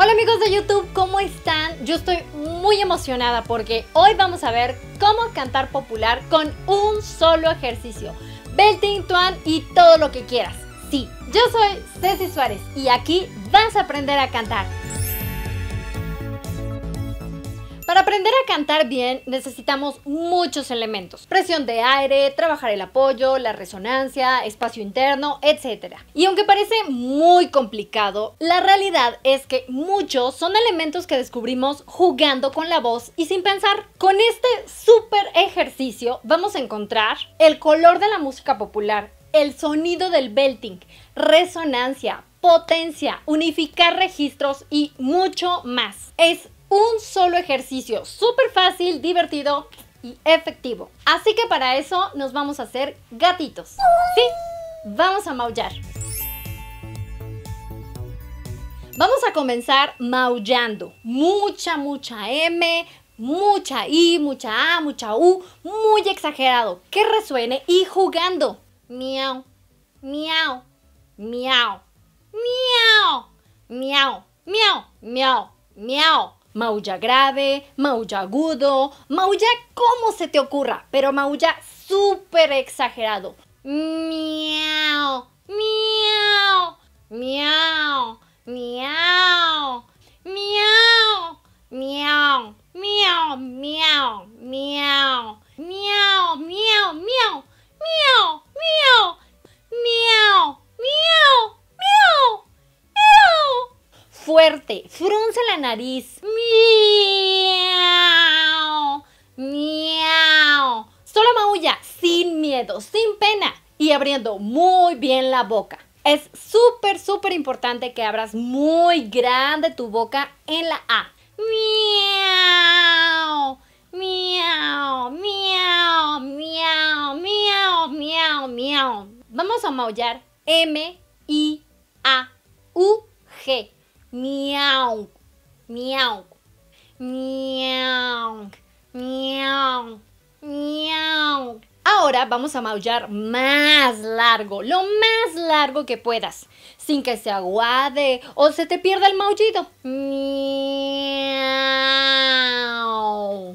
Hola amigos de YouTube, ¿cómo están? Yo estoy muy emocionada porque hoy vamos a ver cómo cantar popular con un solo ejercicio. Belting, tuan y todo lo que quieras. Sí, yo soy Ceci Suárez y aquí vas a aprender a cantar. Para aprender a cantar bien necesitamos muchos elementos. Presión de aire, trabajar el apoyo, la resonancia, espacio interno, etc. Y aunque parece muy complicado, la realidad es que muchos son elementos que descubrimos jugando con la voz y sin pensar. Con este súper ejercicio vamos a encontrar el color de la música popular, el sonido del belting, resonancia, potencia, unificar registros y mucho más. Es un solo ejercicio, súper fácil, divertido y efectivo. Así que para eso nos vamos a hacer gatitos. Sí, vamos a maullar. Vamos a comenzar maullando. Mucha, mucha M, mucha I, mucha A, mucha U, muy exagerado, que resuene y jugando. Miau, miau, miau, miau, miau, miau, miau, miau, miau. Maulla grave, maulla agudo, maulla como se te ocurra, pero maulla súper exagerado. Miau, miau, miau, miau, miau, miau, miau, miau, miau, miau, miau, miau. Miau, miau, miau, miau, miau, miau. Fuerte, frunce la nariz miau, miau. Solo maulla sin miedo, sin pena y abriendo muy bien la boca. Es súper, súper importante que abras muy grande tu boca en la A. Miau, miau, miau, miau, miau, miau, miau. Vamos a maullar M, I, A, U, G. Miau, miau. Ahora vamos a maullar más largo, lo más largo que puedas, sin que se aguade o se te pierda el maullido. Miau,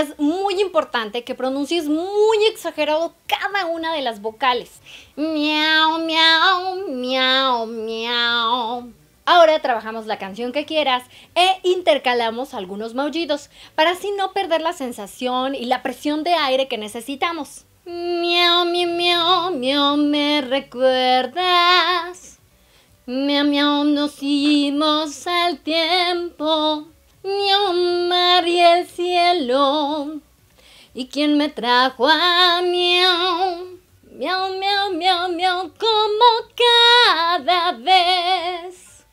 es muy importante que pronuncies muy exagerado cada una de las vocales. Miau, miau, miau, miau. Ahora trabajamos la canción que quieras e intercalamos algunos maullidos para así no perder la sensación y la presión de aire que necesitamos. Miau, miau, miau, miau, me recuerdas. Miau, miau, nos hicimos al tiempo ni mar y el cielo. ¿Y quién me trajo a miau? Miau, miau, miau, miau, como cada vez,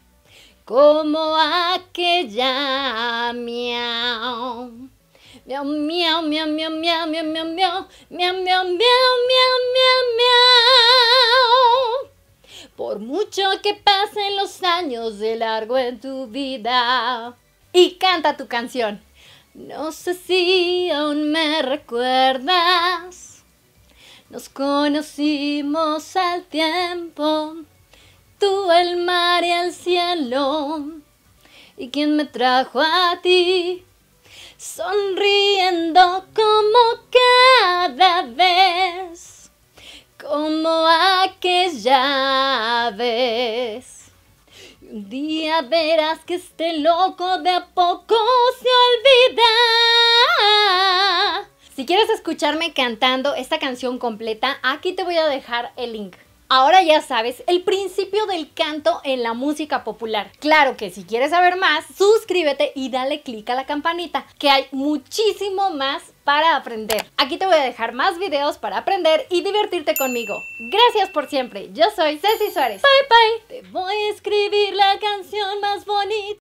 como aquella miau. Miau, miau, miau, miau, miau, miau, miau, miau, miau, miau, miau, miau, miau, miau. Por mucho que pasen los años de largo en tu vida, y canta tu canción. No sé si aún me recuerdas. Nos conocimos al tiempo, tú el mar y el cielo, y quien me trajo a ti, sonriendo como cada vez, como ya vez verás que este loco de a poco se olvida. Si quieres escucharme cantando esta canción completa, aquí te voy a dejar el link. Ahora ya sabes el principio del canto en la música popular. Claro que si quieres saber más, suscríbete y dale click a la campanita, que hay muchísimo más para aprender. Aquí te voy a dejar más videos para aprender y divertirte conmigo. Gracias por siempre. Yo soy Ceci Suárez. Bye bye. Te voy a escribir la canción más bonita.